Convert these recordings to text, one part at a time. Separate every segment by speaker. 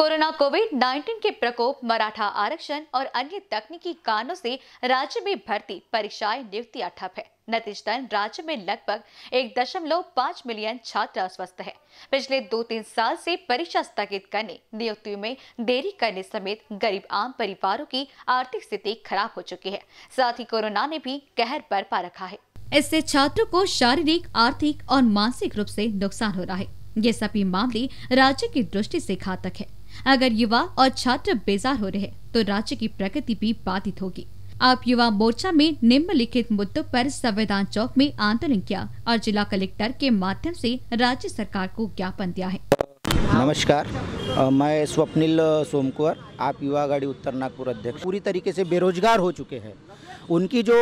Speaker 1: corona Covid 19 के प्रकोप मराठा आरक्षण और अन्य तकनीकी कारणों से राज्य में भर्ती परीक्षाएं नियुक्तियां ठप है नतीजतन राज्य में लगभग एक दशमलव पाँच मिलियन छात्र अस्वस्थ है पिछले दो तीन साल से परीक्षा स्थगित करने नियुक्तियों में देरी करने समेत गरीब आम परिवारों की आर्थिक स्थिति खराब हो चुकी है साथ ही कोरोना ने भी कहर पा रखा है इससे छात्रों को शारीरिक आर्थिक और मानसिक रूप से नुकसान हो रहा है ये सभी मामले राज्य की दृष्टि से घातक है अगर युवा और छात्र बेजार हो रहे तो राज्य की प्रगति भी बाधित होगी आप युवा मोर्चा में निम्नलिखित मुद्दों पर संविधान चौक में आंदोलन किया और जिला कलेक्टर के माध्यम से राज्य सरकार को ज्ञापन दिया है
Speaker 2: नमस्कार मैं स्वप्निल सोमकुवर आप युवा गाड़ी उत्तर नागपुर अध्यक्ष पूरी तरीके से बेरोजगार हो चुके हैं उनकी जो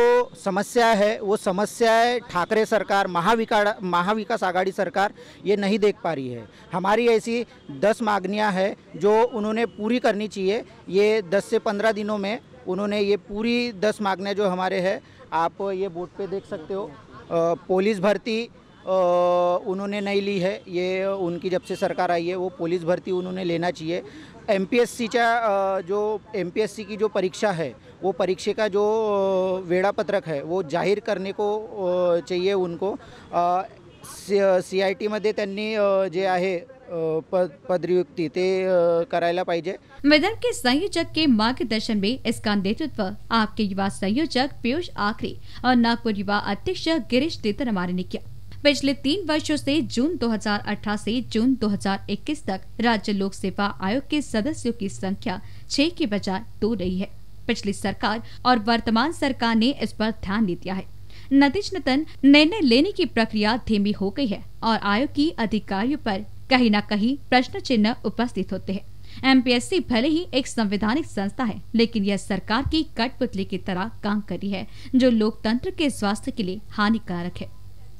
Speaker 2: समस्या है वो समस्याएं ठाकरे सरकार महाविका महाविकास आघाड़ी सरकार ये नहीं देख पा रही है हमारी ऐसी दस मागनियाँ है जो उन्होंने पूरी करनी चाहिए ये दस से पंद्रह दिनों में उन्होंने ये पूरी दस मागनियाँ जो हमारे हैं आप ये बोर्ड पे देख सकते हो पुलिस भर्ती उन्होंने नहीं ली है ये उनकी जब से सरकार आई है वो पुलिस भर्ती उन्होंने लेना चाहिए एम पी एस जो एम पी एस सी की जो परीक्षा है वो परीक्षा का जो वेड़ापत्रक है वो जाहिर करने को चाहिए उनको सी आई टी मध्य जे है पदनियुक्ती ते करायला पाहिजे
Speaker 1: मैदान के संयोजक के मार्गदर्शन में इसका नेतृत्व आपके युवा संयोजक पीयूष आखरी और नागपुर युवा अध्यक्ष गिरीश तेतरमारे ने किया पिछले तीन वर्षों से जून 2018 से जून 2021 तक राज्य लोक सेवा आयोग के सदस्यों की संख्या छह के बजाय दो रही है पिछली सरकार और वर्तमान सरकार ने इस पर ध्यान दे दिया है नतन निर्णय लेने की प्रक्रिया धीमी हो गई है और आयोग की अधिकारियों पर कहीं न कहीं प्रश्न चिन्ह उपस्थित होते हैं एमपीएससी भले ही एक संवैधानिक संस्था है लेकिन यह सरकार की कठपुतली की तरह काम कर रही है जो लोकतंत्र के स्वास्थ्य के लिए हानिकारक है